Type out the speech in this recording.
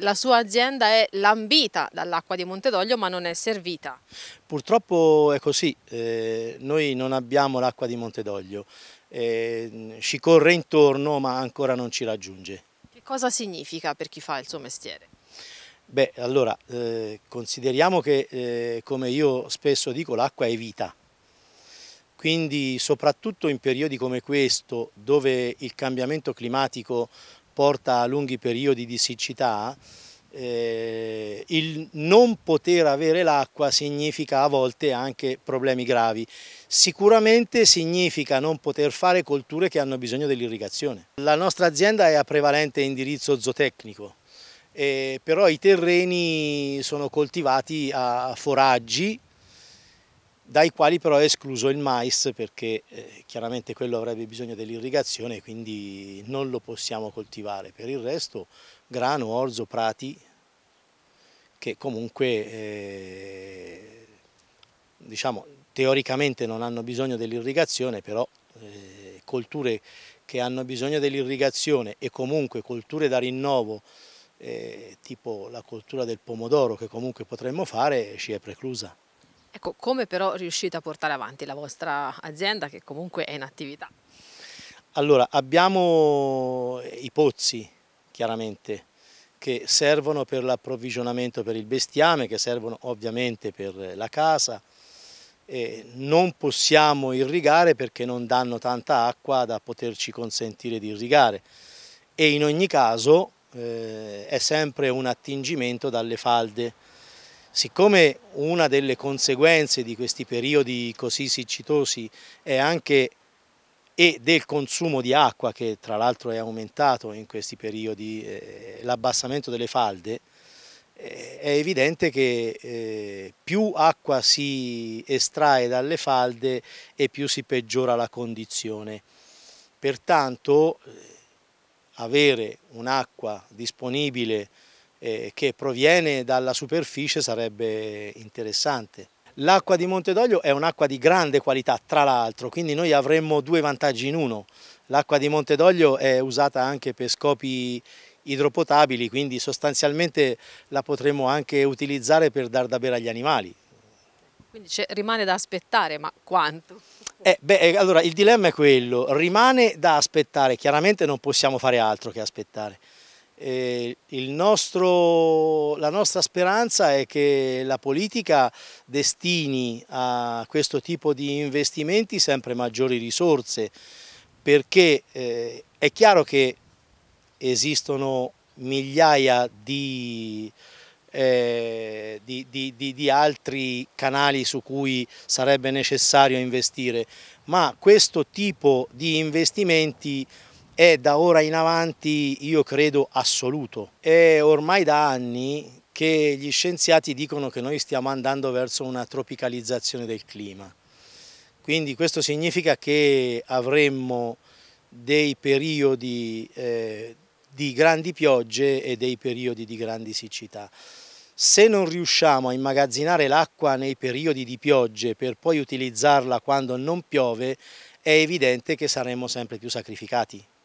la sua azienda è lambita dall'acqua di Montedoglio ma non è servita. Purtroppo è così, eh, noi non abbiamo l'acqua di Montedoglio, eh, ci corre intorno ma ancora non ci raggiunge. Che cosa significa per chi fa il suo mestiere? Beh, allora, eh, consideriamo che, eh, come io spesso dico, l'acqua è vita. Quindi soprattutto in periodi come questo, dove il cambiamento climatico porta a lunghi periodi di siccità, eh, il non poter avere l'acqua significa a volte anche problemi gravi. Sicuramente significa non poter fare colture che hanno bisogno dell'irrigazione. La nostra azienda è a prevalente indirizzo zootecnico, eh, però i terreni sono coltivati a foraggi dai quali però è escluso il mais perché eh, chiaramente quello avrebbe bisogno dell'irrigazione quindi non lo possiamo coltivare. Per il resto grano, orzo, prati che comunque eh, diciamo, teoricamente non hanno bisogno dell'irrigazione però eh, colture che hanno bisogno dell'irrigazione e comunque colture da rinnovo eh, tipo la coltura del pomodoro che comunque potremmo fare ci è preclusa. Ecco, come però riuscite a portare avanti la vostra azienda che comunque è in attività? Allora, abbiamo i pozzi, chiaramente, che servono per l'approvvigionamento per il bestiame, che servono ovviamente per la casa. E non possiamo irrigare perché non danno tanta acqua da poterci consentire di irrigare e in ogni caso eh, è sempre un attingimento dalle falde Siccome una delle conseguenze di questi periodi così siccitosi è anche e del consumo di acqua che tra l'altro è aumentato in questi periodi, eh, l'abbassamento delle falde, eh, è evidente che eh, più acqua si estrae dalle falde e più si peggiora la condizione. Pertanto eh, avere un'acqua disponibile eh, che proviene dalla superficie sarebbe interessante. L'acqua di Monte d'Oglio è un'acqua di grande qualità, tra l'altro, quindi noi avremmo due vantaggi in uno. L'acqua di Monte d'Oglio è usata anche per scopi idropotabili, quindi sostanzialmente la potremmo anche utilizzare per dar da bere agli animali. Quindi rimane da aspettare, ma quanto? Eh, beh, eh, allora il dilemma è quello, rimane da aspettare, chiaramente non possiamo fare altro che aspettare. Eh, il nostro, la nostra speranza è che la politica destini a questo tipo di investimenti sempre maggiori risorse perché eh, è chiaro che esistono migliaia di, eh, di, di, di, altri canali su cui sarebbe necessario investire, ma questo tipo di investimenti è da ora in avanti io credo assoluto. È ormai da anni che gli scienziati dicono che noi stiamo andando verso una tropicalizzazione del clima. Quindi questo significa che avremmo dei periodi eh, di grandi piogge e dei periodi di grandi siccità. Se non riusciamo a immagazzinare l'acqua nei periodi di piogge per poi utilizzarla quando non piove, è evidente che saremmo sempre più sacrificati